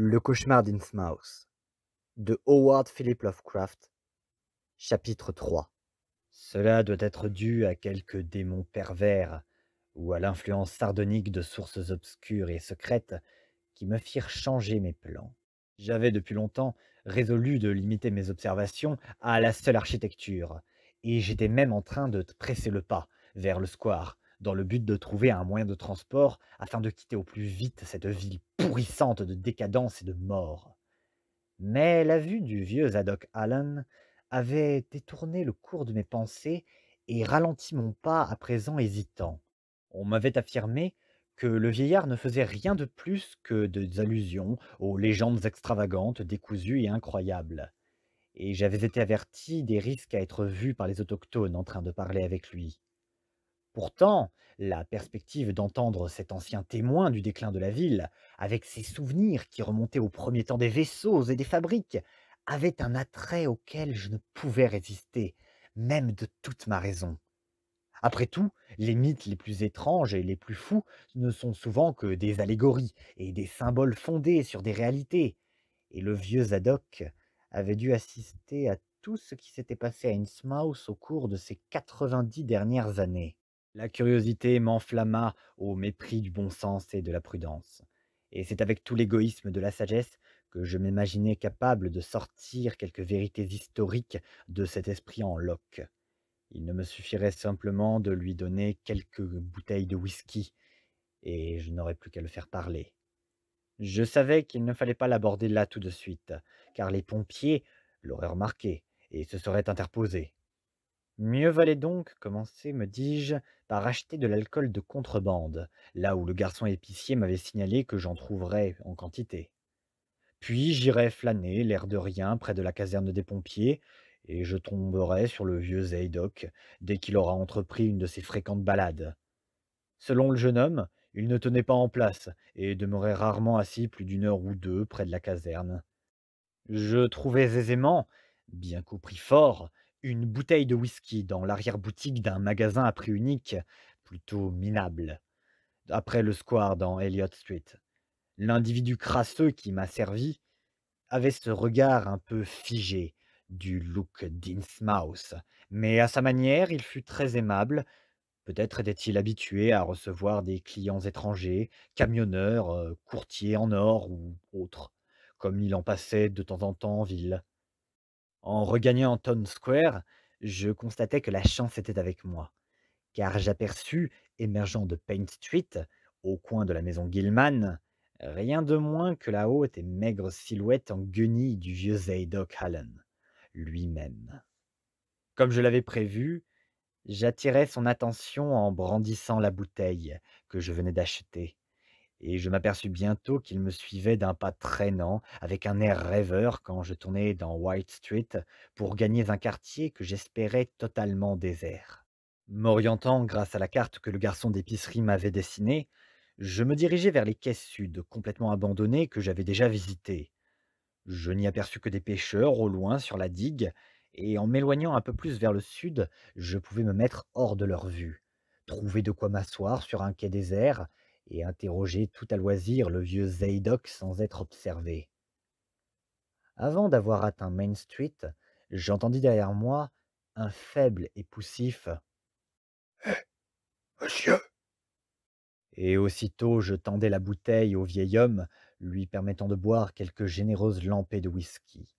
Le cauchemar d'Innsmouth de Howard Philip Lovecraft, chapitre 3. Cela doit être dû à quelques démons pervers ou à l'influence sardonique de sources obscures et secrètes qui me firent changer mes plans. J'avais depuis longtemps résolu de limiter mes observations à la seule architecture, et j'étais même en train de presser le pas vers le square, dans le but de trouver un moyen de transport afin de quitter au plus vite cette ville pourrissante de décadence et de mort. Mais la vue du vieux Zadok Allen avait détourné le cours de mes pensées et ralenti mon pas à présent hésitant. On m'avait affirmé que le vieillard ne faisait rien de plus que des allusions aux légendes extravagantes, décousues et incroyables. Et j'avais été averti des risques à être vu par les autochtones en train de parler avec lui. Pourtant, la perspective d'entendre cet ancien témoin du déclin de la ville, avec ses souvenirs qui remontaient au premier temps des vaisseaux et des fabriques, avait un attrait auquel je ne pouvais résister, même de toute ma raison. Après tout, les mythes les plus étranges et les plus fous ne sont souvent que des allégories et des symboles fondés sur des réalités, et le vieux Zadok avait dû assister à tout ce qui s'était passé à Innsmouth au cours de ces 90 dernières années. La curiosité m'enflamma au mépris du bon sens et de la prudence, et c'est avec tout l'égoïsme de la sagesse que je m'imaginais capable de sortir quelques vérités historiques de cet esprit en loque. Il ne me suffirait simplement de lui donner quelques bouteilles de whisky, et je n'aurais plus qu'à le faire parler. Je savais qu'il ne fallait pas l'aborder là tout de suite, car les pompiers l'auraient remarqué et se seraient interposés. Mieux valait donc commencer, me dis-je, par acheter de l'alcool de contrebande, là où le garçon épicier m'avait signalé que j'en trouverais en quantité. Puis j'irai flâner, l'air de rien, près de la caserne des pompiers, et je tomberais sur le vieux Zaydoc dès qu'il aura entrepris une de ses fréquentes balades. Selon le jeune homme, il ne tenait pas en place et demeurait rarement assis plus d'une heure ou deux près de la caserne. Je trouvais aisément, bien qu'au prix fort, une bouteille de whisky dans l'arrière-boutique d'un magasin à prix unique plutôt minable, après le square dans Elliott Street. L'individu crasseux qui m'a servi avait ce regard un peu figé du look d'Innsmouth, mais à sa manière il fut très aimable. Peut-être était-il habitué à recevoir des clients étrangers, camionneurs, euh, courtiers en or ou autres, comme il en passait de temps en temps en ville. En regagnant Town Square, je constatais que la chance était avec moi, car j'aperçus, émergeant de Paint Street, au coin de la maison Gilman, rien de moins que la haute et maigre silhouette en guenille du vieux Zaydoc Hallen, lui-même. Comme je l'avais prévu, j'attirai son attention en brandissant la bouteille que je venais d'acheter, et je m'aperçus bientôt qu'il me suivait d'un pas traînant, avec un air rêveur quand je tournais dans White Street pour gagner un quartier que j'espérais totalement désert. M'orientant grâce à la carte que le garçon d'épicerie m'avait dessinée, je me dirigeais vers les quais sud, complètement abandonnés, que j'avais déjà visités. Je n'y aperçus que des pêcheurs au loin sur la digue, et en m'éloignant un peu plus vers le sud, je pouvais me mettre hors de leur vue. Trouver de quoi m'asseoir sur un quai désert, et interroger tout à loisir le vieux Zaydoc sans être observé. Avant d'avoir atteint Main Street, j'entendis derrière moi un faible et poussif Eh, Monsieur Et aussitôt je tendais la bouteille au vieil homme, lui permettant de boire quelques généreuses lampées de whisky.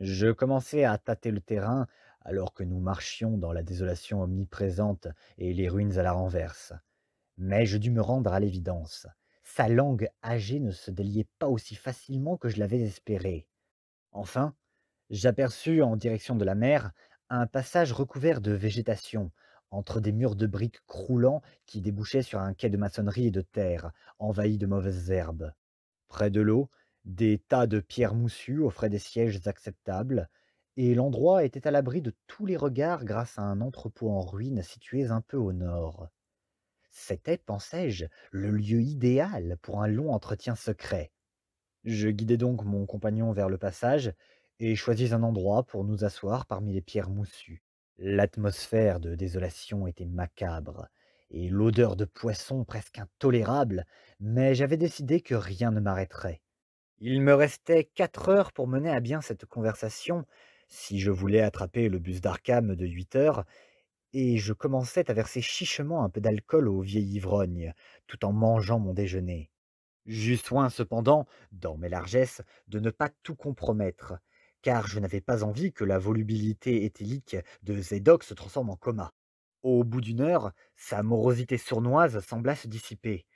Je commençais à tâter le terrain alors que nous marchions dans la désolation omniprésente et les ruines à la renverse. Mais je dus me rendre à l'évidence. Sa langue âgée ne se déliait pas aussi facilement que je l'avais espéré. Enfin, j'aperçus en direction de la mer un passage recouvert de végétation, entre des murs de briques croulants qui débouchaient sur un quai de maçonnerie et de terre, envahi de mauvaises herbes. Près de l'eau, des tas de pierres moussues offraient des sièges acceptables, et l'endroit était à l'abri de tous les regards grâce à un entrepôt en ruine situé un peu au nord. C'était, pensais-je, le lieu idéal pour un long entretien secret. Je guidai donc mon compagnon vers le passage et choisis un endroit pour nous asseoir parmi les pierres moussues. L'atmosphère de désolation était macabre et l'odeur de poisson presque intolérable, mais j'avais décidé que rien ne m'arrêterait. Il me restait quatre heures pour mener à bien cette conversation, si je voulais attraper le bus d'Arkham de huit heures, et je commençais à verser chichement un peu d'alcool au vieil ivrogne, tout en mangeant mon déjeuner. J'eus soin cependant, dans mes largesses, de ne pas tout compromettre, car je n'avais pas envie que la volubilité éthylique de Zedok se transforme en coma. Au bout d'une heure, sa morosité sournoise sembla se dissiper,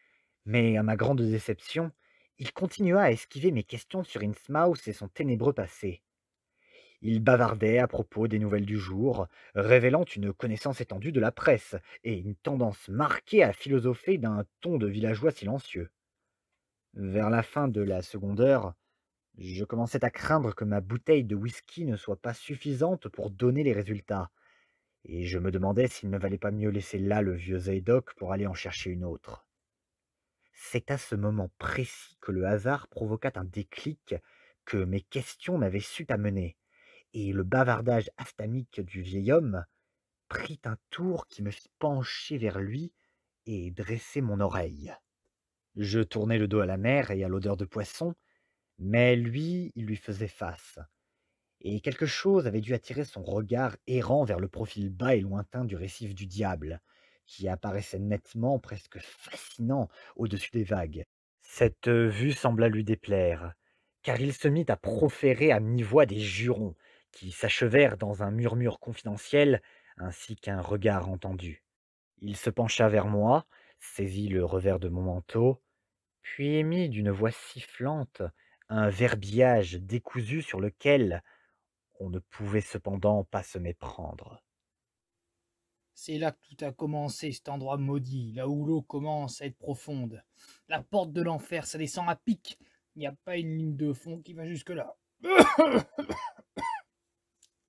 mais à ma grande déception, il continua à esquiver mes questions sur Innsmouth et son ténébreux passé. Il bavardait à propos des nouvelles du jour, révélant une connaissance étendue de la presse et une tendance marquée à philosopher d'un ton de villageois silencieux. Vers la fin de la seconde heure, je commençais à craindre que ma bouteille de whisky ne soit pas suffisante pour donner les résultats, et je me demandais s'il ne valait pas mieux laisser là le vieux Zaydoc pour aller en chercher une autre. C'est à ce moment précis que le hasard provoqua un déclic que mes questions n'avaient su amener et le bavardage astamique du vieil homme prit un tour qui me fit pencher vers lui et dresser mon oreille. Je tournai le dos à la mer et à l'odeur de poisson, mais lui, il lui faisait face, et quelque chose avait dû attirer son regard errant vers le profil bas et lointain du récif du diable, qui apparaissait nettement, presque fascinant, au-dessus des vagues. Cette vue sembla lui déplaire, car il se mit à proférer à mi-voix des jurons, qui s'achevèrent dans un murmure confidentiel ainsi qu'un regard entendu. Il se pencha vers moi, saisit le revers de mon manteau, puis émit d'une voix sifflante un verbiage décousu sur lequel on ne pouvait cependant pas se méprendre. C'est là que tout a commencé, cet endroit maudit, là où l'eau commence à être profonde. La porte de l'enfer, ça descend à pic. Il n'y a pas une ligne de fond qui va jusque-là.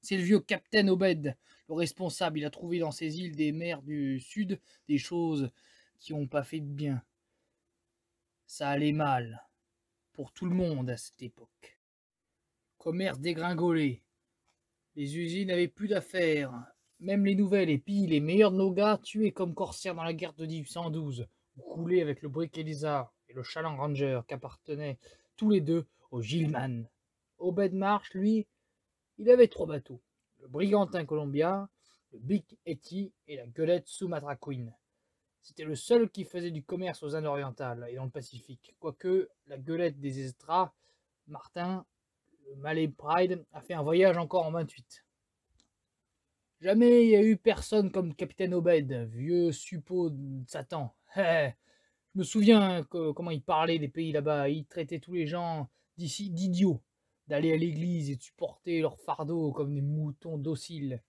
C'est le vieux Captain Obed, le responsable. Il a trouvé dans ces îles des mers du sud des choses qui n'ont pas fait de bien. Ça allait mal pour tout le monde à cette époque. Commerce dégringolé. Les usines n'avaient plus d'affaires. Même les nouvelles, et puis les meilleurs de nos gars tués comme corsaires dans la guerre de 1812, ou coulés avec le Brick Elisa et le chaland ranger qu'appartenaient tous les deux au Gilman. Obed marche, lui, il avait trois bateaux, le Brigantin Columbia, le Big Etty et la Gueulette Sumatra Queen. C'était le seul qui faisait du commerce aux Indes orientales et dans le Pacifique, quoique la gueulette des Estras, Martin, le Malay Pride, a fait un voyage encore en 28. Jamais il n'y a eu personne comme Capitaine Obed, vieux suppôt de Satan. Eh, je me souviens comment il parlait des pays là-bas, il traitait tous les gens d'ici d'idiots d'aller à l'église et de supporter leur fardeau comme des moutons dociles.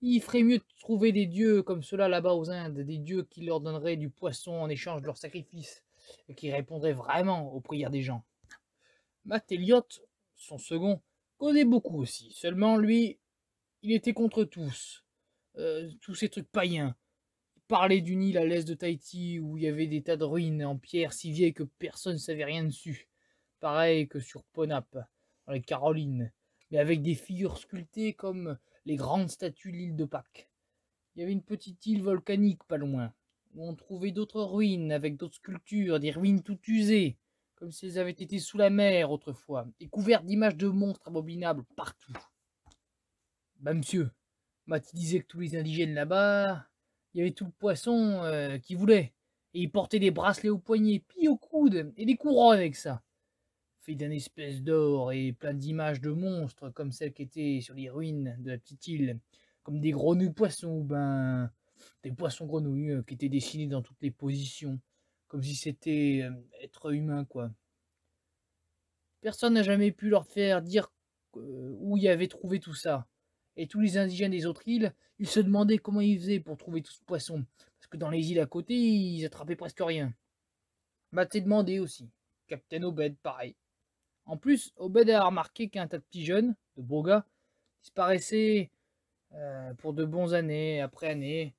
Il ferait mieux de trouver des dieux comme ceux-là là-bas aux Indes, des dieux qui leur donneraient du poisson en échange de leurs sacrifices, et qui répondraient vraiment aux prières des gens. Matt son second, causait beaucoup aussi, seulement lui, il était contre tous, euh, tous ces trucs païens. Il parlait d'une île à l'est de Tahiti où il y avait des tas de ruines en pierre si vieilles que personne ne savait rien dessus, pareil que sur Ponap les Carolines, mais avec des figures sculptées comme les grandes statues de l'île de Pâques. Il y avait une petite île volcanique pas loin, où on trouvait d'autres ruines avec d'autres sculptures, des ruines toutes usées, comme si elles avaient été sous la mer autrefois, et couvertes d'images de monstres abominables partout. Bah monsieur, ma disait que tous les indigènes là-bas, il y avait tout le poisson qu'ils euh, qui voulait, et ils portaient des bracelets aux poignets, puis aux coude et des couronnes avec ça d'un espèce d'or et plein d'images de monstres comme celles qui étaient sur les ruines de la petite île, comme des grenouilles poissons ben des poissons grenouilles euh, qui étaient dessinés dans toutes les positions, comme si c'était euh, être humain quoi. Personne n'a jamais pu leur faire dire où ils avaient trouvé tout ça. Et tous les indigènes des autres îles, ils se demandaient comment ils faisaient pour trouver tout ce poisson, parce que dans les îles à côté, ils attrapaient presque rien. Bah t'es demandé aussi. Captain Obed, pareil. En plus, Obed a remarqué qu'un tas de petits jeunes, de beaux gars, disparaissaient euh, pour de bonnes années après années,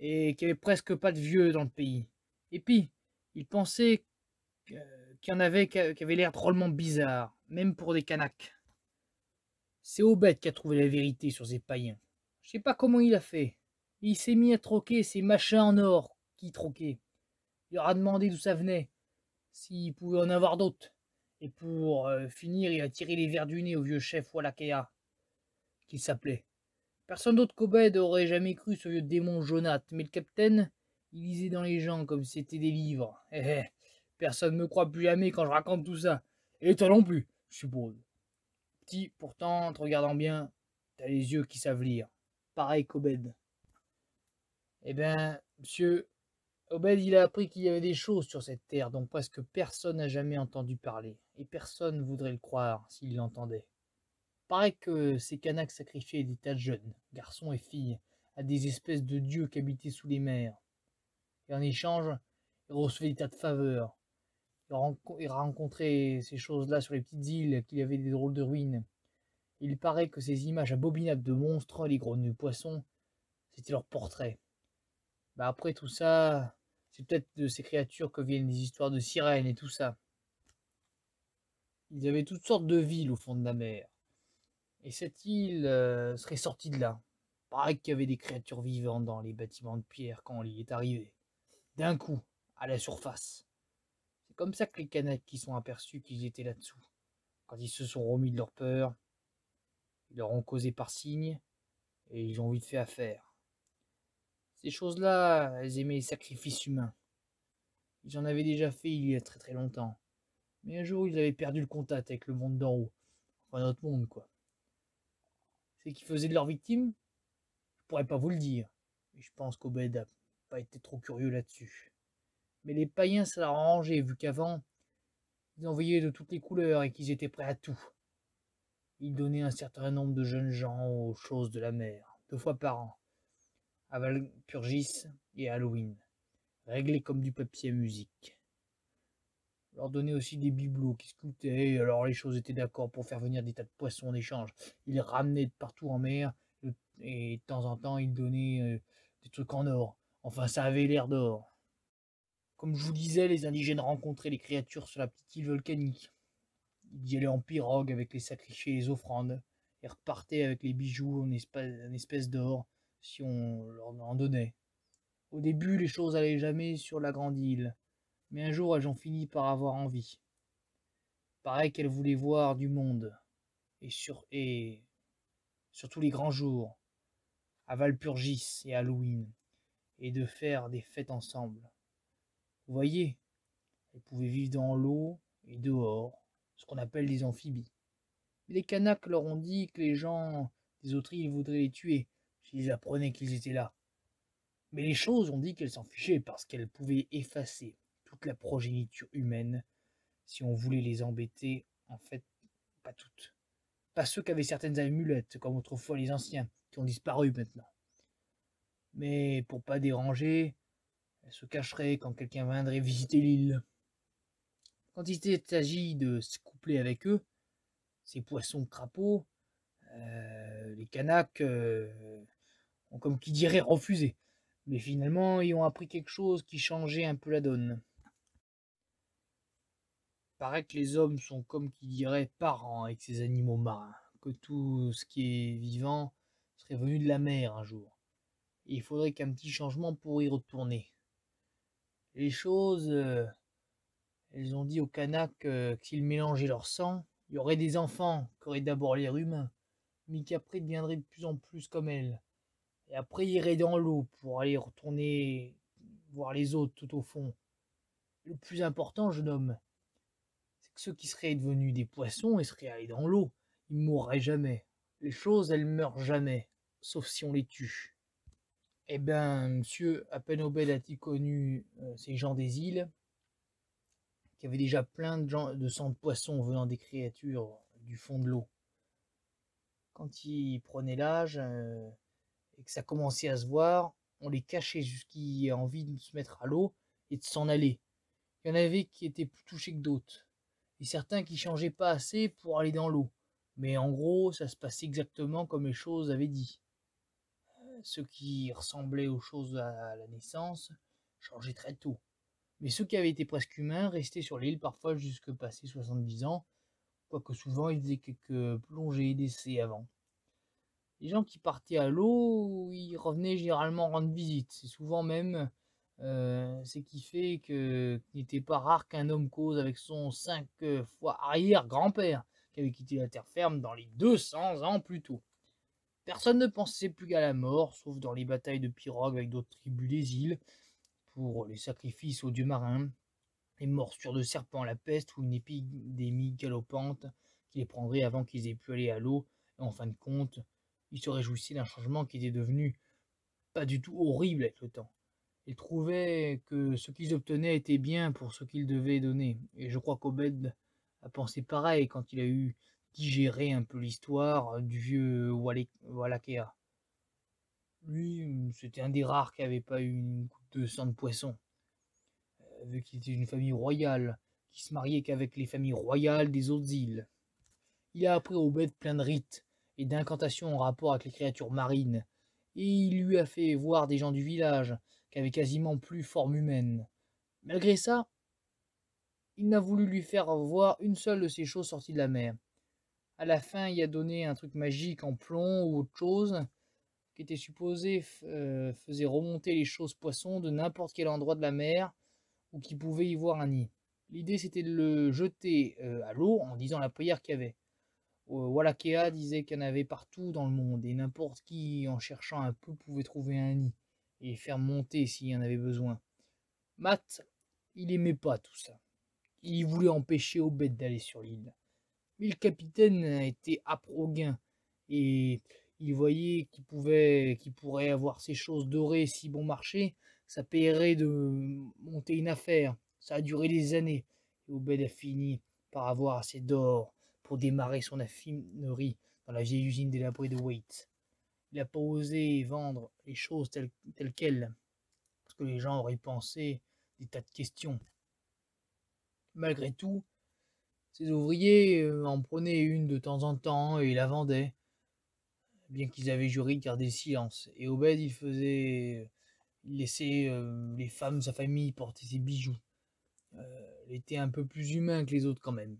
et qu'il n'y avait presque pas de vieux dans le pays. Et puis, il pensait qu'il y en avait qui avaient l'air drôlement bizarre, même pour des canaques. C'est Obed qui a trouvé la vérité sur ces païens. Je sais pas comment il a fait. Il s'est mis à troquer ces machins en or qui troquaient. Il leur a demandé d'où ça venait, s'il pouvait en avoir d'autres. Et pour finir, il a tiré les verres du nez au vieux chef Wallakea, qui s'appelait. Personne d'autre qu'Obed aurait jamais cru ce vieux démon Jonath, mais le capitaine, il lisait dans les gens comme c'était des livres. Eh, eh, personne ne me croit plus jamais quand je raconte tout ça. Et toi non plus, je suppose. Petit, pourtant, en te regardant bien, t'as les yeux qui savent lire. Pareil qu'Obed. Eh ben, monsieur, Obed, il a appris qu'il y avait des choses sur cette terre dont presque personne n'a jamais entendu parler, et personne ne voudrait le croire s'il l'entendait. Paraît que ces canaques sacrifiaient des tas de jeunes, garçons et filles, à des espèces de dieux qui habitaient sous les mers. Et en échange, ils recevaient des tas de faveurs. Ils rencontraient ces choses-là sur les petites îles, qu'il y avait des drôles de ruines. Il paraît que ces images abominables de monstres, les de poissons, c'était leur portrait. Bah, après tout ça, c'est peut-être de ces créatures que viennent les histoires de sirènes et tout ça. Ils avaient toutes sortes de villes au fond de la mer. Et cette île euh, serait sortie de là. Pareil qu'il y avait des créatures vivantes dans les bâtiments de pierre quand on y est arrivé. D'un coup, à la surface. C'est comme ça que les canaques qui sont aperçus qu'ils étaient là-dessous. Quand ils se sont remis de leur peur, ils leur ont causé par signe et ils ont vite fait affaire. Ces choses-là, elles aimaient les sacrifices humains. Ils en avaient déjà fait il y a très très longtemps. Mais un jour, ils avaient perdu le contact avec le monde d'en haut. Enfin, notre monde, quoi. Ce qu'ils faisaient de leurs victimes Je pourrais pas vous le dire. Mais je pense qu'Obed n'a pas été trop curieux là-dessus. Mais les païens, ça leur arrangeait, vu qu'avant, ils envoyaient de toutes les couleurs et qu'ils étaient prêts à tout. Ils donnaient un certain nombre de jeunes gens aux choses de la mer, deux fois par an à Valpurgis et Halloween, réglés comme du papier à musique. leur donnait aussi des bibelots qui sculptaient, alors les choses étaient d'accord pour faire venir des tas de poissons en échange. Ils ramenaient de partout en mer, euh, et de temps en temps ils donnaient euh, des trucs en or. Enfin, ça avait l'air d'or. Comme je vous disais, les indigènes rencontraient les créatures sur la petite île volcanique. Ils y allaient en pirogue avec les sacrifiés et les offrandes, et repartaient avec les bijoux en espèces espèce d'or, si on leur en donnait. Au début, les choses allaient jamais sur la grande île, mais un jour elles ont fini par avoir envie. Pareil qu'elles voulaient voir du monde, et sur et surtout les grands jours, à Valpurgis et Halloween, et de faire des fêtes ensemble. Vous voyez, elles pouvaient vivre dans l'eau et dehors, ce qu'on appelle des amphibies. les canaques leur ont dit que les gens des autres îles voudraient les tuer, ils apprenaient qu'ils étaient là. Mais les choses ont dit qu'elles s'en fichaient parce qu'elles pouvaient effacer toute la progéniture humaine si on voulait les embêter, en fait, pas toutes. Pas ceux qui avaient certaines amulettes, comme autrefois les anciens, qui ont disparu maintenant. Mais pour pas déranger, elles se cacheraient quand quelqu'un viendrait visiter l'île. Quand il s'agit de se coupler avec eux, ces poissons crapauds, euh, les canaques, euh, comme qui dirait refuser. Mais finalement, ils ont appris quelque chose qui changeait un peu la donne. paraît que les hommes sont comme qui dirait parents avec ces animaux marins, que tout ce qui est vivant serait venu de la mer un jour. il faudrait qu'un petit changement pour y retourner. Les choses, euh, elles ont dit aux Kanaks euh, qu'ils mélangeaient leur sang, il y aurait des enfants auraient d'abord l'air humain, mais qui après deviendraient de plus en plus comme elles et après, irait dans l'eau pour aller retourner voir les autres tout au fond. Le plus important, jeune homme, c'est que ceux qui seraient devenus des poissons et seraient allés dans l'eau, ils mourraient jamais. Les choses, elles meurent jamais, sauf si on les tue. Eh bien, monsieur, à peine a-t-il connu euh, ces gens des îles, qui avaient déjà plein de, gens, de sang de poissons venant des créatures du fond de l'eau. Quand il prenait l'âge, euh, et que ça commençait à se voir, on les cachait jusqu'à aient envie de se mettre à l'eau et de s'en aller. Il y en avait qui étaient plus touchés que d'autres, et certains qui changeaient pas assez pour aller dans l'eau. Mais en gros, ça se passait exactement comme les choses avaient dit. Euh, ceux qui ressemblaient aux choses à la naissance changeaient très tôt. Mais ceux qui avaient été presque humains restaient sur l'île parfois jusque passé 70 ans, quoique souvent ils faisaient quelques plongées et décès avant les gens qui partaient à l'eau, ils revenaient généralement rendre visite. C'est souvent même euh, ce qui fait que n'était pas rare qu'un homme cause avec son cinq euh, fois arrière-grand-père, qui avait quitté la terre ferme dans les 200 ans plus tôt. Personne ne pensait plus à la mort, sauf dans les batailles de pirogues avec d'autres tribus des îles, pour les sacrifices aux dieux marins, les morsures de serpents, la peste ou une épidémie galopante qui les prendrait avant qu'ils aient pu aller à l'eau, et en fin de compte, il se réjouissait d'un changement qui était devenu pas du tout horrible avec le temps. Il trouvait que ce qu'ils obtenaient était bien pour ce qu'ils devaient donner, et je crois qu'Obed a pensé pareil quand il a eu digéré un peu l'histoire du vieux Wallachea. Lui, c'était un des rares qui n'avait pas eu une coupe de sang de poisson. Euh, vu qu'il était une famille royale, qui se mariait qu'avec les familles royales des autres îles. Il a appris Obed plein de rites, et d'incantations en rapport avec les créatures marines, et il lui a fait voir des gens du village qui avaient quasiment plus forme humaine. Malgré ça, il n'a voulu lui faire voir une seule de ces choses sorties de la mer. À la fin, il a donné un truc magique en plomb ou autre chose qui était supposé euh, faisait remonter les choses poissons de n'importe quel endroit de la mer ou qui pouvait y voir un nid. L'idée c'était de le jeter euh, à l'eau en disant la prière qu'il y avait. Euh, Wallachia disait qu'il y en avait partout dans le monde et n'importe qui, en cherchant un peu, pouvait trouver un nid et faire monter s'il y en avait besoin. Matt, il aimait pas tout ça. Il voulait empêcher Obed d'aller sur l'île. Mais le capitaine était aproguin et il voyait qu'il pouvait, qu'il pourrait avoir ces choses dorées si bon marché, ça paierait de monter une affaire. Ça a duré des années et Obed a fini par avoir assez d'or pour démarrer son affinerie dans la vieille usine des de Waite. Il n'a pas osé vendre les choses telles, telles quelles, parce que les gens auraient pensé des tas de questions. Malgré tout, ses ouvriers euh, en prenaient une de temps en temps et la vendaient, bien qu'ils avaient juré de garder silence. Et Obed, il faisait, laisser euh, les femmes de sa famille porter ses bijoux. il euh, était un peu plus humain que les autres quand même.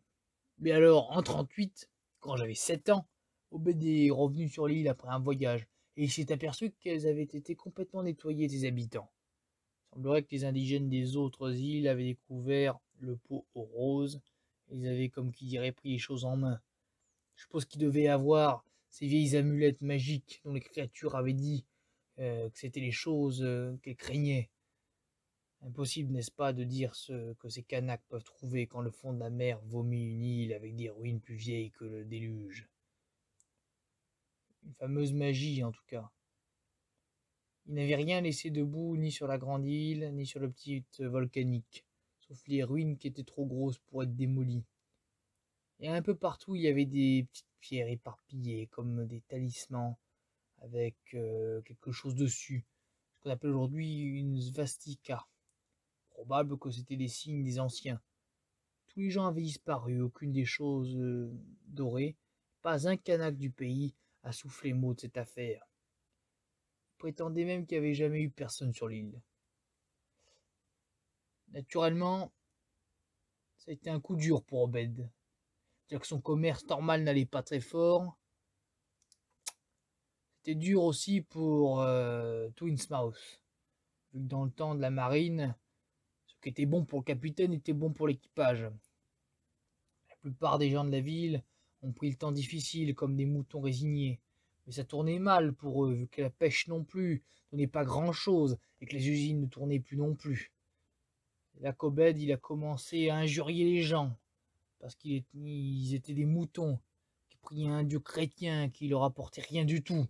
Mais alors, en 38, quand j'avais 7 ans, Obédé est revenu sur l'île après un voyage, et il s'est aperçu qu'elles avaient été complètement nettoyées des habitants. Il semblerait que les indigènes des autres îles avaient découvert le pot aux roses, et ils avaient, comme qui dirait, pris les choses en main. Je pense qu'ils devaient avoir ces vieilles amulettes magiques dont les créatures avaient dit euh, que c'était les choses euh, qu'elles craignaient. Impossible, n'est-ce pas, de dire ce que ces Kanaks peuvent trouver quand le fond de la mer vomit une île avec des ruines plus vieilles que le déluge. Une fameuse magie, en tout cas. Il n'avait rien laissé debout, ni sur la grande île, ni sur le petit euh, volcanique, sauf les ruines qui étaient trop grosses pour être démolies. Et un peu partout, il y avait des petites pierres éparpillées, comme des talismans, avec euh, quelque chose dessus, ce qu'on appelle aujourd'hui une svastika probable que c'était des signes des anciens. Tous les gens avaient disparu, aucune des choses euh, dorées, pas un canac du pays a soufflé mot de cette affaire. Prétendez même qu'il n'y avait jamais eu personne sur l'île. Naturellement, ça a été un coup dur pour Obed. cest dire que son commerce normal n'allait pas très fort. C'était dur aussi pour euh, Twinsmouth. Vu que dans le temps de la marine, qui était bon pour le capitaine, était bon pour l'équipage. La plupart des gens de la ville ont pris le temps difficile comme des moutons résignés. Mais ça tournait mal pour eux, vu que la pêche non plus donnait pas grand-chose et que les usines ne tournaient plus non plus. La il a commencé à injurier les gens, parce qu'ils étaient des moutons, qui priaient un dieu chrétien qui leur apportait rien du tout.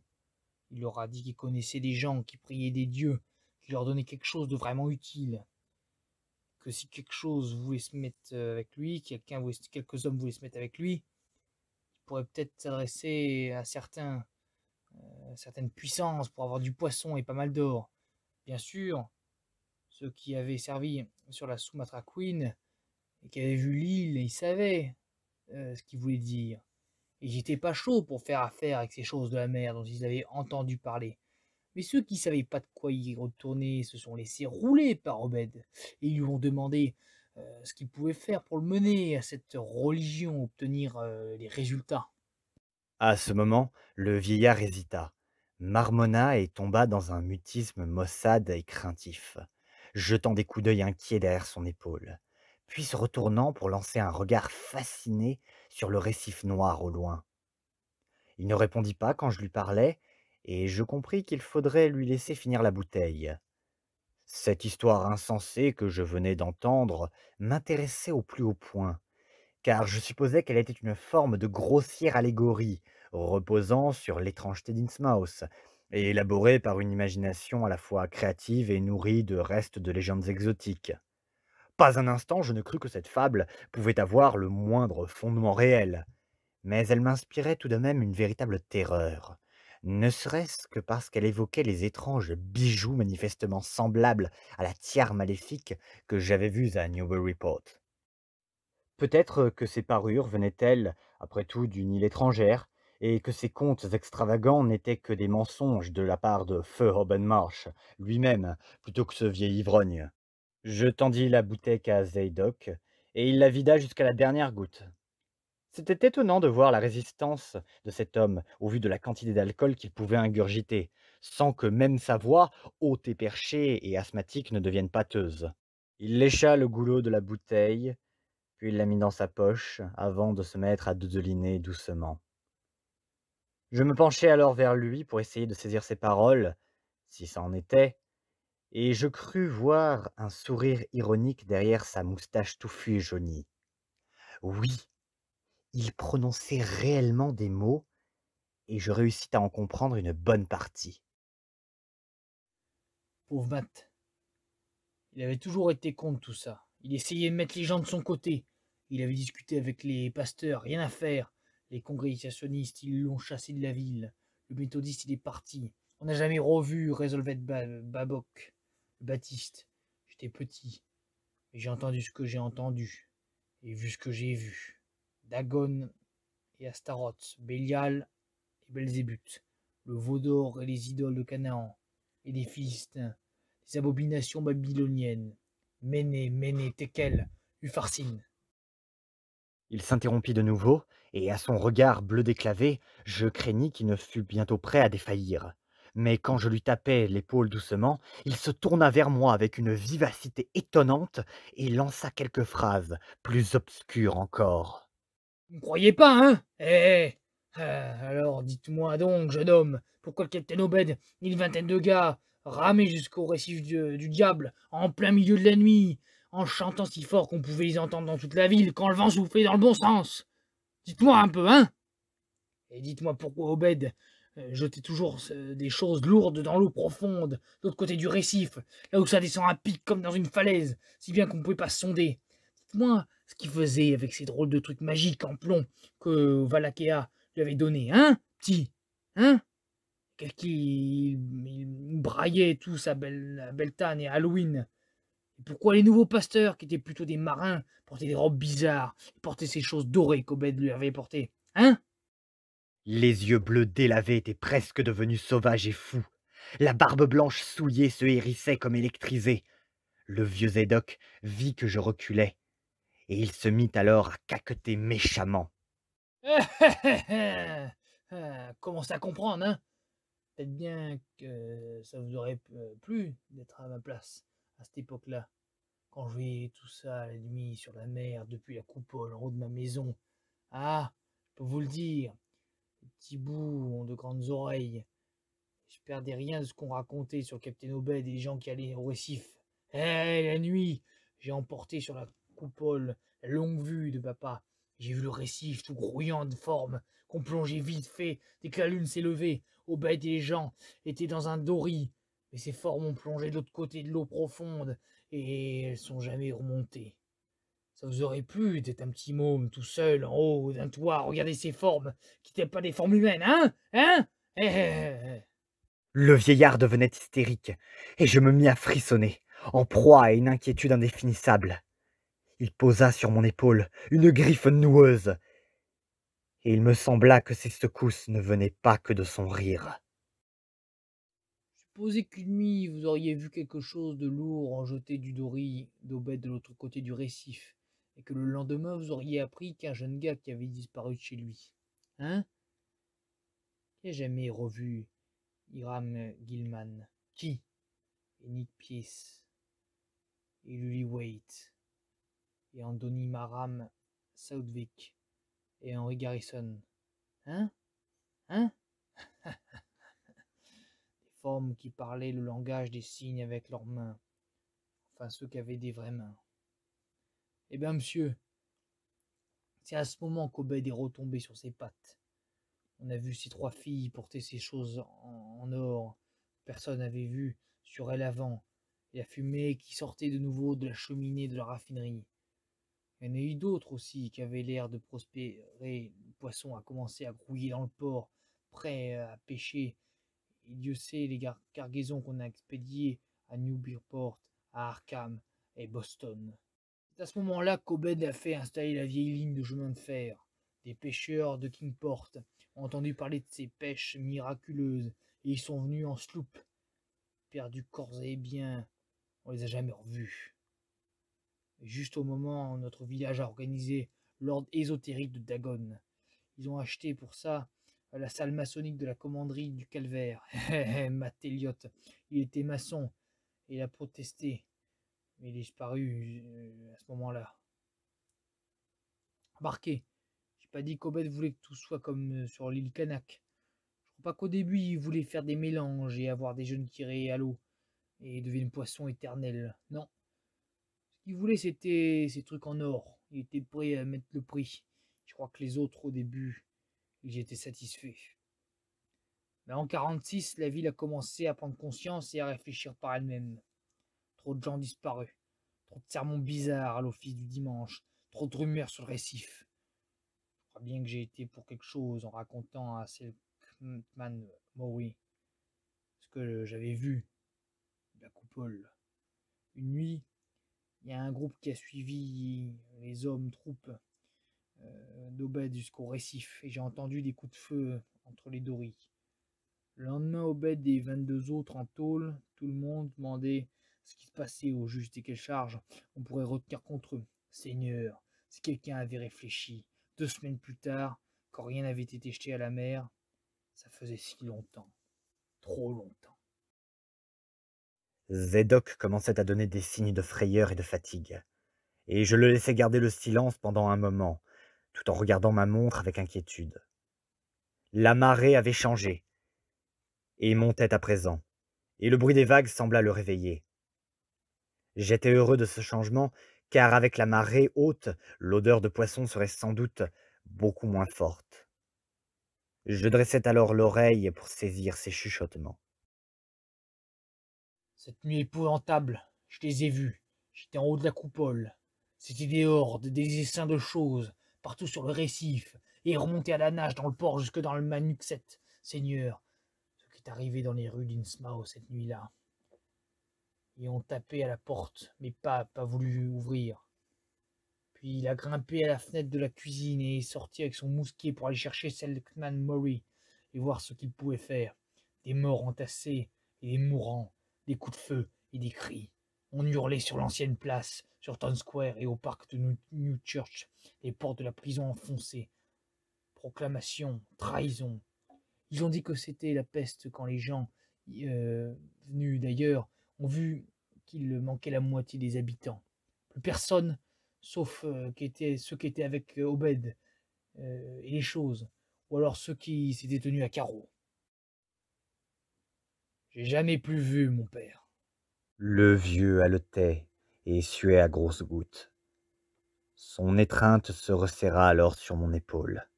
Il leur a dit qu'il connaissait des gens qui priaient des dieux, qui leur donnaient quelque chose de vraiment utile que si quelque chose voulait se mettre euh, avec lui, quelqu'un quelques hommes voulaient se mettre avec lui, il pourrait peut-être s'adresser à certains, euh, certaines puissances pour avoir du poisson et pas mal d'or. Bien sûr, ceux qui avaient servi sur la Sumatra Queen et qui avaient vu l'île, ils savaient euh, ce qu'ils voulaient dire. Et j'étais pas chaud pour faire affaire avec ces choses de la mer dont ils avaient entendu parler ceux qui ne savaient pas de quoi y retourner se sont laissés rouler par Obed et ils lui ont demandé ce qu'il pouvait faire pour le mener à cette religion, obtenir les résultats. À ce moment, le vieillard hésita, marmonna et tomba dans un mutisme maussade et craintif, jetant des coups d'œil inquiets derrière son épaule, puis se retournant pour lancer un regard fasciné sur le récif noir au loin. Il ne répondit pas quand je lui parlais, et je compris qu'il faudrait lui laisser finir la bouteille. Cette histoire insensée que je venais d'entendre m'intéressait au plus haut point, car je supposais qu'elle était une forme de grossière allégorie, reposant sur l'étrangeté d'Innsmouth, et élaborée par une imagination à la fois créative et nourrie de restes de légendes exotiques. Pas un instant je ne crus que cette fable pouvait avoir le moindre fondement réel, mais elle m'inspirait tout de même une véritable terreur ne serait-ce que parce qu'elle évoquait les étranges bijoux manifestement semblables à la tiare maléfique que j'avais vue à Newburyport. Peut-être que ces parures venaient-elles, après tout, d'une île étrangère, et que ces contes extravagants n'étaient que des mensonges de la part de Feu Marsh lui-même, plutôt que ce vieil ivrogne. Je tendis la bouteille à Zaydoc, et il la vida jusqu'à la dernière goutte. C'était étonnant de voir la résistance de cet homme au vu de la quantité d'alcool qu'il pouvait ingurgiter, sans que même sa voix, haute et perchée et asthmatique, ne devienne pâteuse. Il lécha le goulot de la bouteille, puis il la mit dans sa poche, avant de se mettre à dodeliner doucement. Je me penchai alors vers lui pour essayer de saisir ses paroles, si ça en était, et je crus voir un sourire ironique derrière sa moustache touffue et jaunie. Oui, il prononçait réellement des mots, et je réussis à en comprendre une bonne partie. Pauvre Matt. Il avait toujours été contre tout ça. Il essayait de mettre les gens de son côté. Il avait discuté avec les pasteurs, rien à faire. Les congrégationnistes, ils l'ont chassé de la ville. Le méthodiste, il est parti. On n'a jamais revu résolvait Babok, le baptiste. J'étais petit. et j'ai entendu ce que j'ai entendu. Et vu ce que j'ai vu. Dagon et Astaroth, Bélial et Belzébuth, le veau et les idoles de Canaan et les Philistins, les abominations babyloniennes, Méné, Méné, Tekel, Upharsine. Il s'interrompit de nouveau, et à son regard bleu déclavé, je craignis qu'il ne fût bientôt prêt à défaillir. Mais quand je lui tapai l'épaule doucement, il se tourna vers moi avec une vivacité étonnante et lança quelques phrases, plus obscures encore. Vous croyez pas, hein eh, eh, eh Alors, dites-moi donc, jeune homme, pourquoi le capitaine Obed, une vingtaine de gars, ramés jusqu'au récif du, diable, en plein milieu de la nuit, en chantant si fort qu'on pouvait les entendre dans toute la ville, quand le vent soufflait dans le bon sens Dites-moi un peu, hein Et dites-moi pourquoi Obed, euh, jetait toujours des choses lourdes dans l'eau profonde, de l'autre côté du récif, là où ça descend à pic comme dans une falaise, si bien qu'on ne pouvait pas sonder. Dites-moi ce qu'il faisait avec ces drôles de trucs magiques en plomb que Valakea lui avait donné, hein, petit Hein il braillait tout à belle, Beltane et Halloween. Et pourquoi les nouveaux pasteurs, qui étaient plutôt des marins, portaient des robes bizarres, portaient ces choses dorées qu'Obed lui avait portées Hein Les yeux bleus délavés étaient presque devenus sauvages et fous. La barbe blanche souillée se hérissait comme électrisée. Le vieux Zedok vit que je reculais et il se mit alors à caqueter méchamment. Ah, Commence à comprendre, hein Peut-être bien que ça vous aurait euh, plu d'être à ma place à cette époque-là, quand je voyais tout ça la nuit sur la mer depuis la coupole au haut de ma maison. Ah, je peux vous le dire, les petits bouts ont de grandes oreilles. Je perdais rien de ce qu'on racontait sur Captain Obed et les gens qui allaient au récif. Eh, la nuit, j'ai emporté sur la coupole, longue vue de papa. J'ai vu le récif tout grouillant de formes qu'on plongeait vite fait dès que la lune s'est levée, Au bête et les gens étaient dans un dory, mais ces formes ont plongé de l'autre côté de l'eau profonde, et elles sont jamais remontées. Ça vous aurait plu d'être un petit môme tout seul en haut d'un toit, regardez ces formes, qui n'étaient pas des formes humaines, hein Hein eh, eh, eh, Le vieillard devenait hystérique, et je me mis à frissonner, en proie à une inquiétude indéfinissable. Il posa sur mon épaule une griffe noueuse, et il me sembla que ses secousses ne venaient pas que de son rire. Supposez qu'une nuit vous auriez vu quelque chose de lourd en jeté du dory d'Aubet de l'autre côté du récif, et que le lendemain vous auriez appris qu'un jeune gars qui avait disparu de chez lui. Hein Qui a jamais revu Hiram Gilman Qui Et Nick Pierce Et et Andoni Maram Southwick et Henry Garrison. Hein Hein Des formes qui parlaient le langage des signes avec leurs mains. Enfin, ceux qui avaient des vraies mains. Eh bien, monsieur, c'est à ce moment qu'Obed est retombé sur ses pattes. On a vu ses trois filles porter ces choses en, or. Personne n'avait vu sur elles avant, et la fumée qui sortait de nouveau de la cheminée de la raffinerie. Il y en a eu d'autres aussi qui avaient l'air de prospérer. Le poisson a commencé à grouiller dans le port, prêt euh, à pêcher. Et Dieu sait les cargaisons qu'on a expédiées à Newburyport, à Arkham et Boston. C'est à ce moment-là qu'Obed a fait installer la vieille ligne de chemin de fer. Des pêcheurs de Kingport ont entendu parler de ces pêches miraculeuses et ils sont venus en sloop. Perdus corps et bien, on les a jamais revus juste au moment où notre village a organisé l'ordre ésotérique de Dagon. Ils ont acheté pour ça euh, la salle maçonnique de la commanderie du Calvaire. Eh, eh, eh, Matt il était maçon il a protesté. Mais il est disparu euh, à ce moment-là. Barqué, j'ai pas dit qu'Obed voulait que tout soit comme euh, sur l'île Kanak. Je crois pas qu'au début il voulait faire des mélanges et avoir des jeunes tirés à l'eau et deviennent poisson éternels. Non, il voulait c'était ces trucs en or. Il était prêt à mettre le prix. Je crois que les autres au début, ils étaient satisfaits. Mais en 46, la ville a commencé à prendre conscience et à réfléchir par elle-même. Trop de gens disparus, trop de sermons bizarres à l'office du dimanche, trop de rumeurs sur le récif. Je crois bien que j'ai été pour quelque chose en racontant à Selkman Mori ce que j'avais vu, la coupole. Une nuit, il y a un groupe qui a suivi les hommes troupes euh, d'Obed jusqu'au récif, et j'ai entendu des coups de feu entre les doris. Le lendemain, Obed et 22 autres en tôle, tout le monde demandait ce qui se passait au juste et quelle charge on pourrait retenir contre eux. Seigneur, si quelqu'un avait réfléchi, deux semaines plus tard, quand rien n'avait été jeté à la mer, ça faisait si longtemps, trop longtemps. Zedok commençait à donner des signes de frayeur et de fatigue, et je le laissais garder le silence pendant un moment, tout en regardant ma montre avec inquiétude. La marée avait changé, et montait à présent, et le bruit des vagues sembla le réveiller. J'étais heureux de ce changement, car avec la marée haute, l'odeur de poisson serait sans doute beaucoup moins forte. Je dressais alors l'oreille pour saisir ses chuchotements. Cette nuit épouvantable, je les ai vus. J'étais en haut de la coupole. c'était des hordes, des essaims de choses, partout sur le récif, et remonté à la nage dans le port jusque dans le Manuxet. Seigneur, ce qui est arrivé dans les rues d'Insmao cette nuit-là. Ils ont tapé à la porte, mais pas, pas voulu ouvrir. Puis il a grimpé à la fenêtre de la cuisine et est sorti avec son mousquet pour aller chercher Selkman Murray et voir ce qu'il pouvait faire. Des morts entassés et des mourants, des coups de feu et des cris. On hurlait sur l'ancienne place, sur Town Square et au parc de New Church, les portes de la prison enfoncées. Proclamation, trahison. Ils ont dit que c'était la peste quand les gens, euh, venus d'ailleurs, ont vu qu'il manquait la moitié des habitants. Plus personne, sauf euh, ceux qui étaient avec euh, Obed et les choses, ou alors ceux qui s'étaient tenus à carreau. J'ai jamais plus vu mon père. Le vieux haletait et suait à grosses gouttes. Son étreinte se resserra alors sur mon épaule.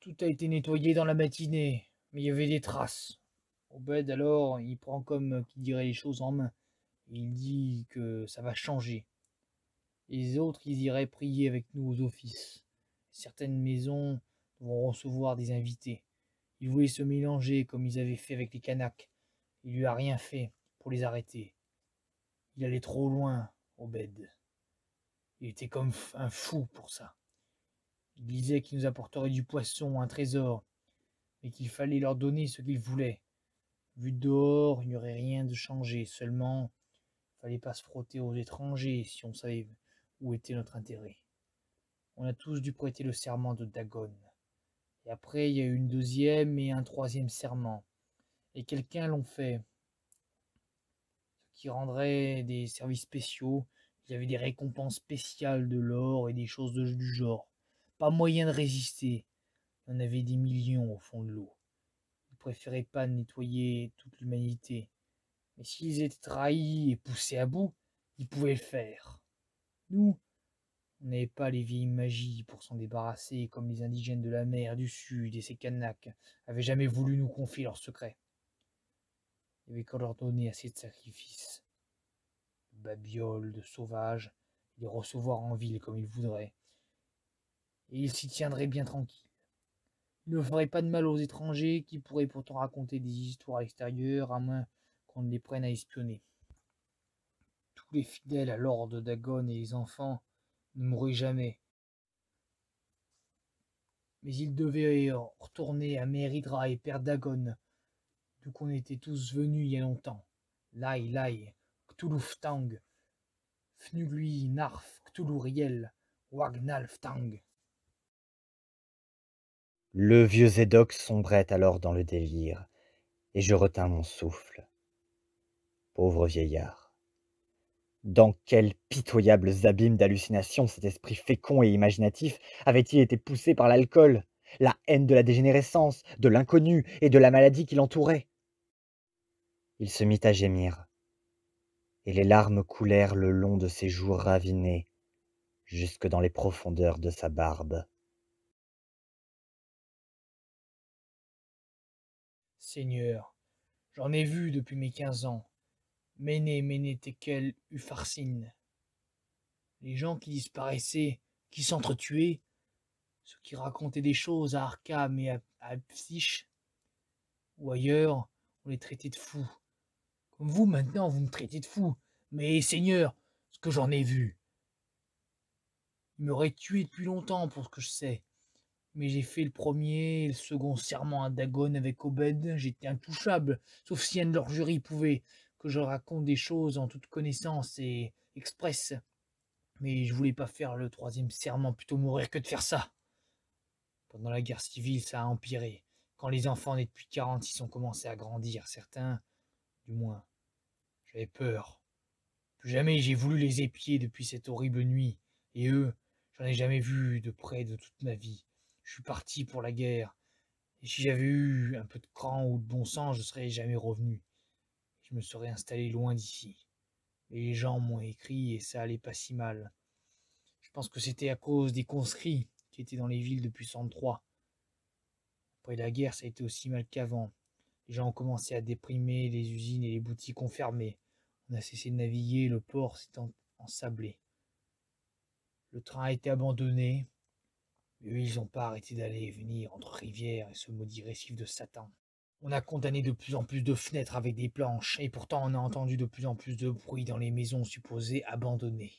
Tout a été nettoyé dans la matinée, mais il y avait des traces. Obed, alors, il prend comme euh, qui dirait les choses en main. Il dit que ça va changer. Les autres, ils iraient prier avec nous aux offices. Certaines maisons vont recevoir des invités. Il voulait se mélanger comme ils avaient fait avec les Kanaks. Il lui a rien fait pour les arrêter. Il allait trop loin, Obed. Il était comme un fou pour ça. Il disait qu'il nous apporterait du poisson, un trésor, mais qu'il fallait leur donner ce qu'ils voulaient. Vu dehors, il n'y aurait rien de changé, seulement il ne fallait pas se frotter aux étrangers si on savait où était notre intérêt. On a tous dû prêter le serment de Dagon. Et après, il y a eu une deuxième et un troisième serment. Et quelqu'un l'ont fait. Ce qui rendrait des services spéciaux. Il y avait des récompenses spéciales de l'or et des choses du genre. Pas moyen de résister. Il y en avait des millions au fond de l'eau. Ils préféraient pas nettoyer toute l'humanité. Mais s'ils étaient trahis et poussés à bout, ils pouvaient le faire. Nous, on n'avait pas les vieilles magies pour s'en débarrasser, comme les indigènes de la mer du Sud et ces kanak avaient jamais voulu nous confier leurs secrets. Il n'y avait qu'à leur donner assez de sacrifices. De babioles, de sauvages, les recevoir en ville comme ils voudraient. Et ils s'y tiendraient bien tranquilles. Ils ne feraient pas de mal aux étrangers qui pourraient pourtant raconter des histoires extérieures à moins qu'on ne les prenne à espionner. Tous les fidèles à l'ordre d'Agone et les enfants ne mourut jamais. Mais il devait retourner à Méridra et Perdagone, d'où qu'on était tous venus il y a longtemps. Lai Lai, Ktuluftang, Fnuglui Narf, Wagnalf Wagnalftang. Le vieux Zedok sombrait alors dans le délire, et je retins mon souffle. Pauvre vieillard. Dans quels pitoyables abîmes d'hallucinations cet esprit fécond et imaginatif avait-il été poussé par l'alcool, la haine de la dégénérescence, de l'inconnu et de la maladie qui l'entourait Il se mit à gémir, et les larmes coulèrent le long de ses joues ravinées, jusque dans les profondeurs de sa barbe. Seigneur, j'en ai vu depuis mes quinze ans, Méné, Méné, Tekel, Ufarsine. Les gens qui disparaissaient, qui s'entretuaient, ceux qui racontaient des choses à Arkham et à, Psych, ou ailleurs, on les traitait de fous. Comme vous maintenant, vous me traitez de fou. Mais Seigneur, ce que j'en ai vu. Il m'aurait tué depuis longtemps pour ce que je sais. Mais j'ai fait le premier et le second serment à Dagon avec Obed, j'étais intouchable, sauf si leur jury pouvait je raconte des choses en toute connaissance et express. Mais je voulais pas faire le troisième serment, plutôt mourir que de faire ça. Pendant la guerre civile, ça a empiré. Quand les enfants nés depuis 40 ils sont commencé à grandir, certains, du moins. J'avais peur. Plus jamais j'ai voulu les épier depuis cette horrible nuit. Et eux, j'en ai jamais vu de près de toute ma vie. Je suis parti pour la guerre. Et si j'avais eu un peu de cran ou de bon sens, je serais jamais revenu je me serais installé loin d'ici. Les gens m'ont écrit et ça allait pas si mal. Je pense que c'était à cause des conscrits qui étaient dans les villes depuis 103. Après la guerre, ça a été aussi mal qu'avant. Les gens ont commencé à déprimer, les usines et les boutiques ont fermé. On a cessé de naviguer, le port s'est ensablé. Le train a été abandonné, mais eux, ils n'ont pas arrêté d'aller et venir entre rivières et ce maudit récif de Satan. On a condamné de plus en plus de fenêtres avec des planches, et pourtant on a entendu de plus en plus de bruit dans les maisons supposées abandonnées.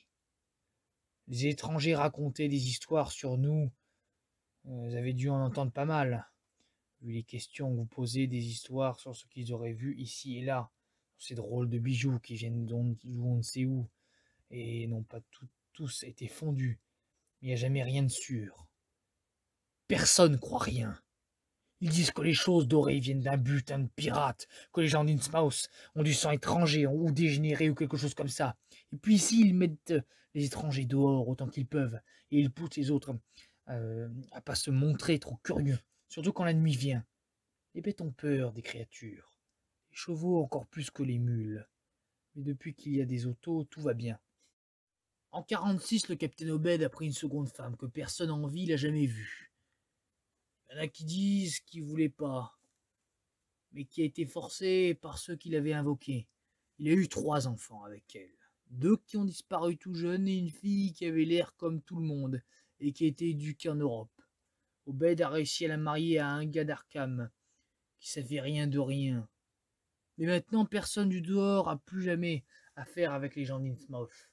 Les étrangers racontaient des histoires sur nous. Vous euh, avez dû en entendre pas mal, vu les questions que vous posez, des histoires sur ce qu'ils auraient vu ici et là, ces drôles de bijoux qui viennent on ne sait où, et n'ont pas tous été fondus. Il n'y a jamais rien de sûr. Personne ne croit rien. Ils disent que les choses dorées viennent d'un butin de pirate, que les gens d'Innsmouth ont du sang étranger ou dégénéré ou quelque chose comme ça. Et puis ici, ils mettent euh, les étrangers dehors autant qu'ils peuvent et ils poussent les autres à euh, à pas se montrer trop curieux, surtout quand la nuit vient. Les bêtes ont peur des créatures, les chevaux encore plus que les mules. Mais depuis qu'il y a des autos, tout va bien. En 46, le capitaine Obed a pris une seconde femme que personne en ville n'a jamais vue. Il y en a qui disent qu'il voulait pas, mais qui a été forcé par ceux qui l'avaient invoqué. Il a eu trois enfants avec elle. Deux qui ont disparu tout jeunes et une fille qui avait l'air comme tout le monde et qui a été éduquée en Europe. Obed a réussi à la marier à un gars d'Arkham qui savait rien de rien. Mais maintenant, personne du dehors a plus jamais affaire avec les gens d'Innsmouth.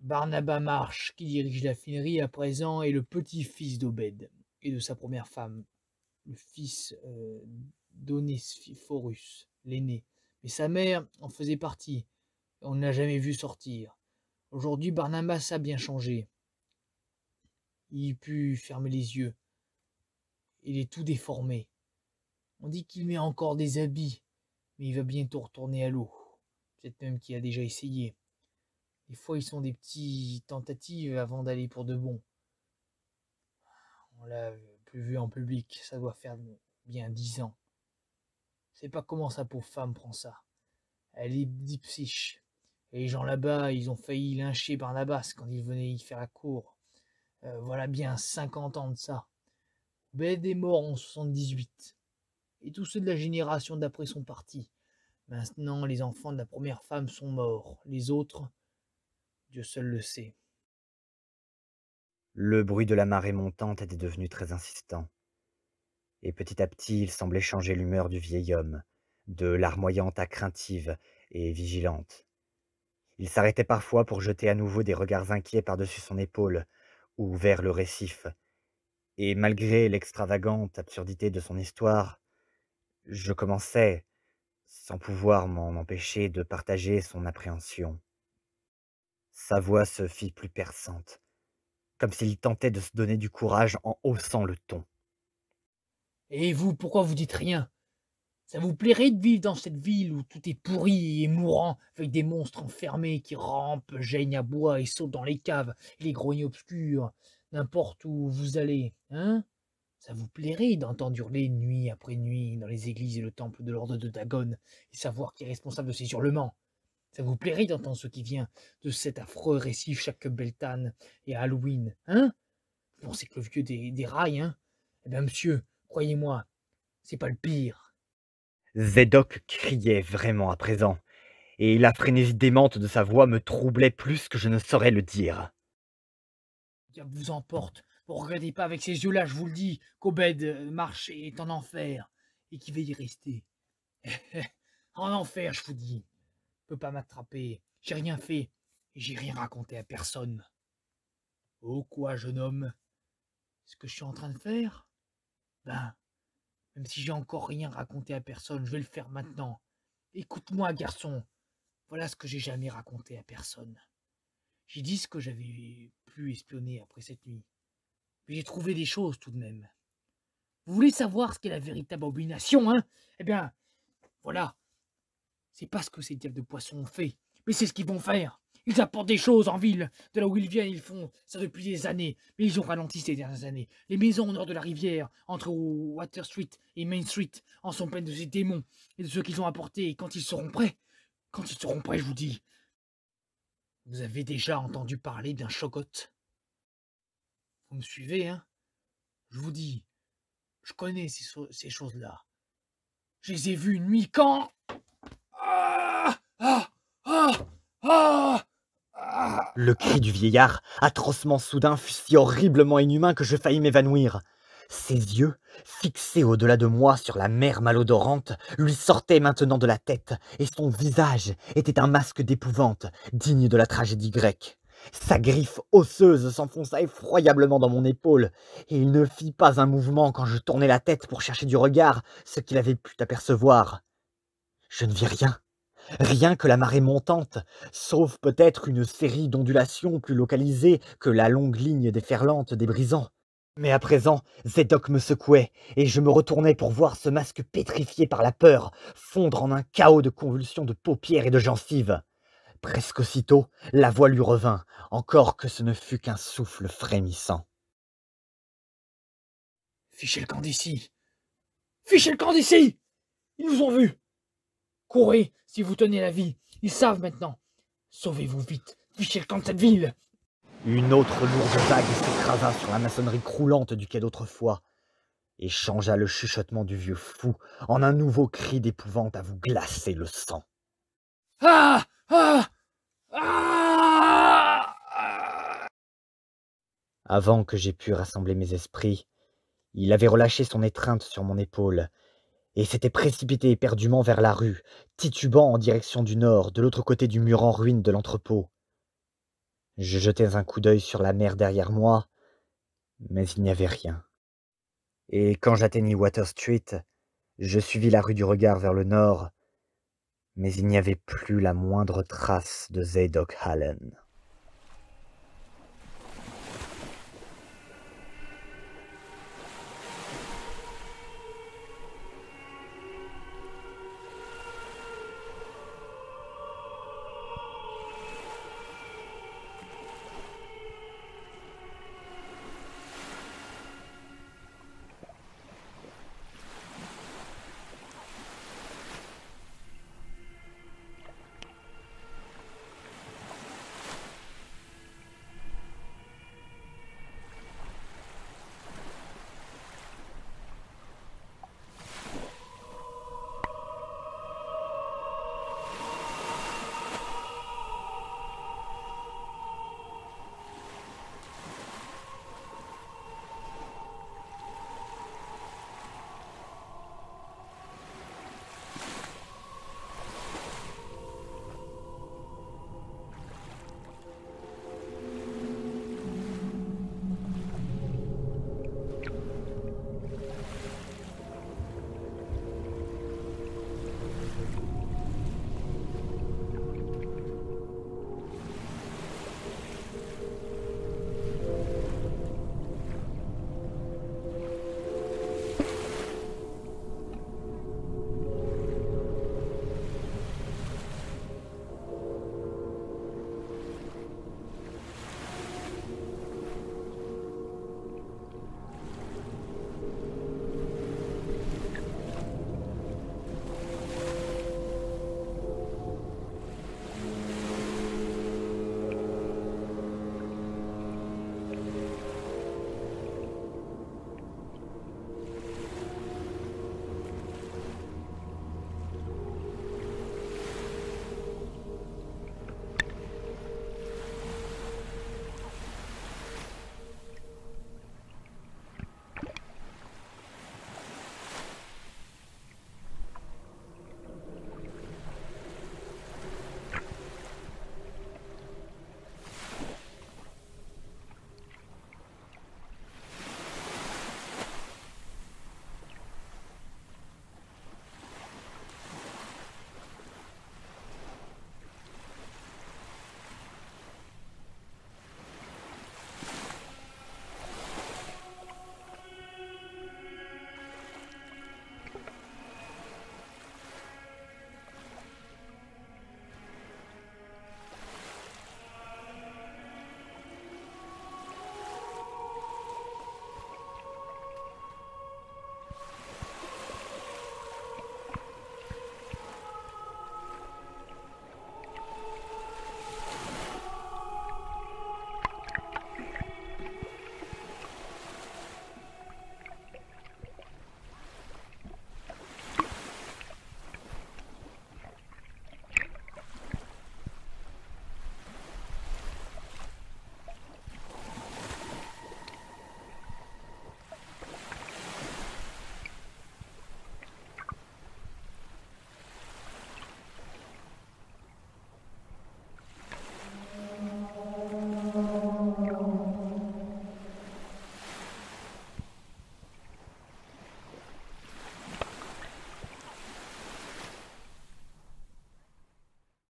Barnaba Marsh, qui dirige la finerie à présent, est le petit-fils d'Obed et de sa première femme, le fils euh, d'Onesphorus, l'aîné. Mais sa mère en faisait partie. On ne l'a jamais vu sortir. Aujourd'hui, Barnabas a bien changé. Il put fermer les yeux. Il est tout déformé. On dit qu'il met encore des habits, mais il va bientôt retourner à l'eau. Peut-être même qu'il a déjà essayé. Des fois, ils sont des petites tentatives avant d'aller pour de bon. On l'a plus vu en public, ça doit faire bien dix ans. C'est pas comment sa pauvre femme prend ça. Elle est dipsiche. Et les gens là-bas, ils ont failli lyncher par basse quand ils venaient y faire la cour. Euh, voilà bien 50 ans de ça. Bête est mort en 78. Et tous ceux de la génération d'après sont partis. Maintenant, les enfants de la première femme sont morts. Les autres, Dieu seul le sait. Le bruit de la marée montante était devenu très insistant, et petit à petit il semblait changer l'humeur du vieil homme, de larmoyante à craintive et vigilante. Il s'arrêtait parfois pour jeter à nouveau des regards inquiets par-dessus son épaule ou vers le récif, et malgré l'extravagante absurdité de son histoire, je commençais, sans pouvoir m'en empêcher, de partager son appréhension. Sa voix se fit plus perçante, comme s'il tentait de se donner du courage en haussant le ton. Et vous, pourquoi vous dites rien Ça vous plairait de vivre dans cette ville où tout est pourri et mourant, avec des monstres enfermés qui rampent, geignent à bois et sautent dans les caves, et les grognes obscurs, n'importe où vous allez, hein ça vous plairait d'entendre hurler nuit après nuit dans les églises et le temple de l'ordre de Dagon et savoir qui est responsable de ces hurlements ça vous plairait d'entendre ce qui vient de cet affreux récit chaque Beltane et Halloween, hein Vous pensez que le vieux des, rails, hein Eh bien, monsieur, croyez-moi, c'est pas le pire. Zédoc criait vraiment à présent, et la frénésie démente de sa voix me troublait plus que je ne saurais le dire. Diable vous emporte, vous regardez pas avec ces yeux-là, je vous le dis, qu'Obed euh, marche et est en enfer, et qui veut y rester. en enfer, je vous dis pas m'attraper. J'ai rien fait. Et j'ai rien raconté à personne. Oh quoi, jeune homme Ce que je suis en train de faire Ben, même si j'ai encore rien raconté à personne, je vais le faire maintenant. Écoute-moi, garçon. Voilà ce que j'ai jamais raconté à personne. J'ai dit ce que j'avais pu espionner après cette nuit. Mais j'ai trouvé des choses tout de même. Vous voulez savoir ce qu'est la véritable abomination, hein Eh bien, voilà. C'est pas ce que ces diables de poissons ont fait, mais c'est ce qu'ils vont faire. Ils apportent des choses en ville. De là où ils viennent, ils font ça depuis des années. Mais ils ont ralenti ces dernières années. Les maisons au nord de la rivière, entre Water Street et Main Street, en sont pleines de ces démons et de ce qu'ils ont apporté. Et quand ils seront prêts, quand ils seront prêts, je vous dis. Vous avez déjà entendu parler d'un chocotte Vous me suivez, hein Je vous dis, je connais ces, choses-là. Je les ai vues nuit quand le cri du vieillard, atrocement soudain, fut si horriblement inhumain que je faillis m'évanouir. Ses yeux, fixés au-delà de moi sur la mer malodorante, lui sortaient maintenant de la tête, et son visage était un masque d'épouvante, digne de la tragédie grecque. Sa griffe osseuse s'enfonça effroyablement dans mon épaule, et il ne fit pas un mouvement quand je tournai la tête pour chercher du regard ce qu'il avait pu apercevoir. Je ne vis rien. Rien que la marée montante, sauf peut-être une série d'ondulations plus localisées que la longue ligne déferlante des brisants. Mais à présent, Zedok me secouait, et je me retournais pour voir ce masque pétrifié par la peur fondre en un chaos de convulsions de paupières et de gencives. Presque aussitôt, la voix lui revint, encore que ce ne fût qu'un souffle frémissant. Fichez le camp d'ici Fichez le camp d'ici Ils nous ont vus Courez, si vous tenez la vie. Ils savent maintenant. Sauvez-vous vite. Fichez le camp de cette ville. Une autre lourde vague s'écrasa sur la maçonnerie croulante du quai d'autrefois et changea le chuchotement du vieux fou en un nouveau cri d'épouvante à vous glacer le sang. Ah Ah, ah Avant que j'aie pu rassembler mes esprits, il avait relâché son étreinte sur mon épaule et s'était précipité éperdument vers la rue, titubant en direction du nord, de l'autre côté du mur en ruine de l'entrepôt. Je jetais un coup d'œil sur la mer derrière moi, mais il n'y avait rien. Et quand j'atteignis Water Street, je suivis la rue du regard vers le nord, mais il n'y avait plus la moindre trace de Zadok Hallen.